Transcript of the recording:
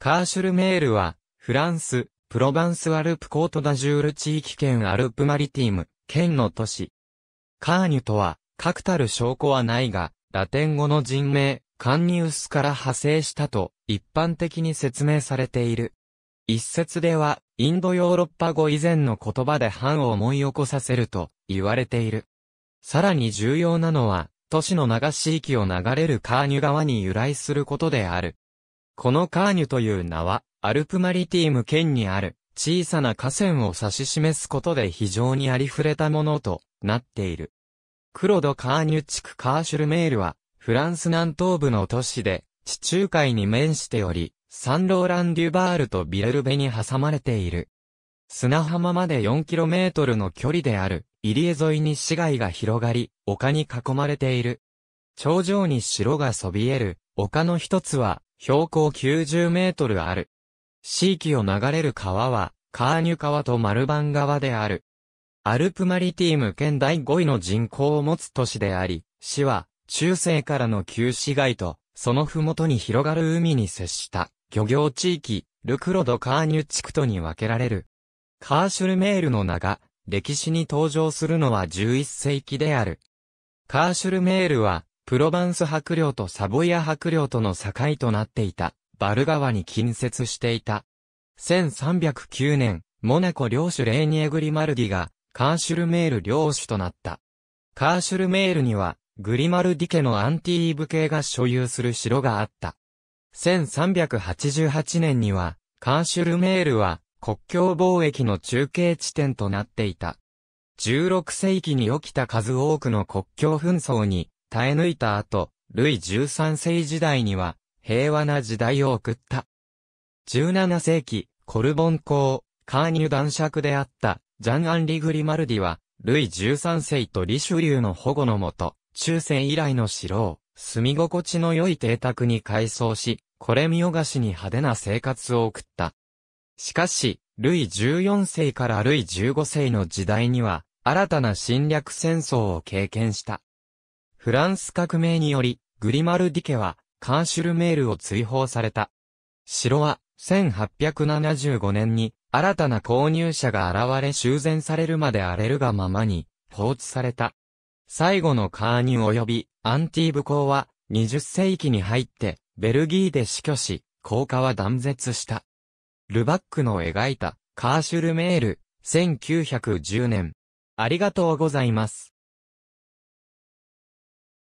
カーシュルメールは、フランス、プロヴァンスアルプコートダジュール地域圏アルプマリティム、県の都市。カーニュとは、確たる証拠はないが、ラテン語の人名、カンニウスから派生したと、一般的に説明されている。一説では、インドヨーロッパ語以前の言葉で反を思い起こさせると、言われている。さらに重要なのは、都市の流し域を流れるカーニュ川に由来することである。このカーニュという名は、アルプマリティーム県にある、小さな河川を指し示すことで非常にありふれたものとなっている。クロド・カーニュ地区カーシュルメールは、フランス南東部の都市で、地中海に面しており、サンローラン・デュバールとビレルベに挟まれている。砂浜まで 4km の距離である、入江沿いに市街が広がり、丘に囲まれている。頂上に城がそびえる、丘の一つは、標高90メートルある。地域を流れる川は、カーニュ川とマルバン川である。アルプマリティーム県第5位の人口を持つ都市であり、市は、中世からの旧市街と、その麓に広がる海に接した、漁業地域、ルクロド・カーニュ地区とに分けられる。カーシュルメールの名が、歴史に登場するのは11世紀である。カーシュルメールは、プロバンス伯領とサボイア伯領との境となっていた、バル川に近接していた。1309年、モナコ領主レーニエグリマルディが、カーシュルメール領主となった。カーシュルメールには、グリマルディ家のアンティーブ系が所有する城があった。1388年には、カーシュルメールは、国境貿易の中継地点となっていた。16世紀に起きた数多くの国境紛争に、耐え抜いた後、ルイ13世時代には、平和な時代を送った。17世紀、コルボン公、カーニュ男爵であった、ジャン・アンリ・グリマルディは、ルイ13世とリシュリューの保護のもと、中世以来の城を、住み心地の良い邸宅に改装し、これ見よがしに派手な生活を送った。しかし、ルイ14世からルイ15世の時代には、新たな侵略戦争を経験した。フランス革命により、グリマルディケは、カーシュルメールを追放された。城は、1875年に、新たな購入者が現れ修繕されるまで荒れるがままに、放置された。最後のカーニュ及び、アンティーブ公は、20世紀に入って、ベルギーで死去し、効果は断絶した。ルバックの描いた、カーシュルメール、1910年。ありがとうございます。